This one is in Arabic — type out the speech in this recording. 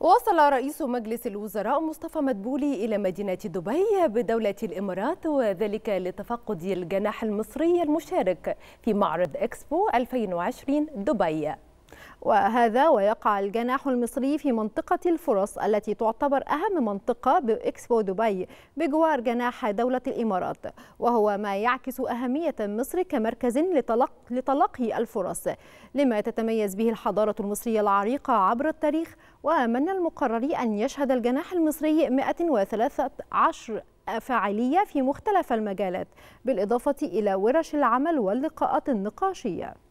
وصل رئيس مجلس الوزراء مصطفى مدبولي إلى مدينة دبي بدولة الإمارات وذلك لتفقد الجناح المصري المشارك في معرض إكسبو 2020 دبي وهذا ويقع الجناح المصري في منطقة الفرص التي تعتبر أهم منطقة بإكسبو دبي بجوار جناح دولة الإمارات وهو ما يعكس أهمية مصر كمركز لتلق لتلقي الفرص لما تتميز به الحضارة المصرية العريقة عبر التاريخ ومن المقرر أن يشهد الجناح المصري 113 فاعلية في مختلف المجالات بالإضافة إلى ورش العمل واللقاءات النقاشية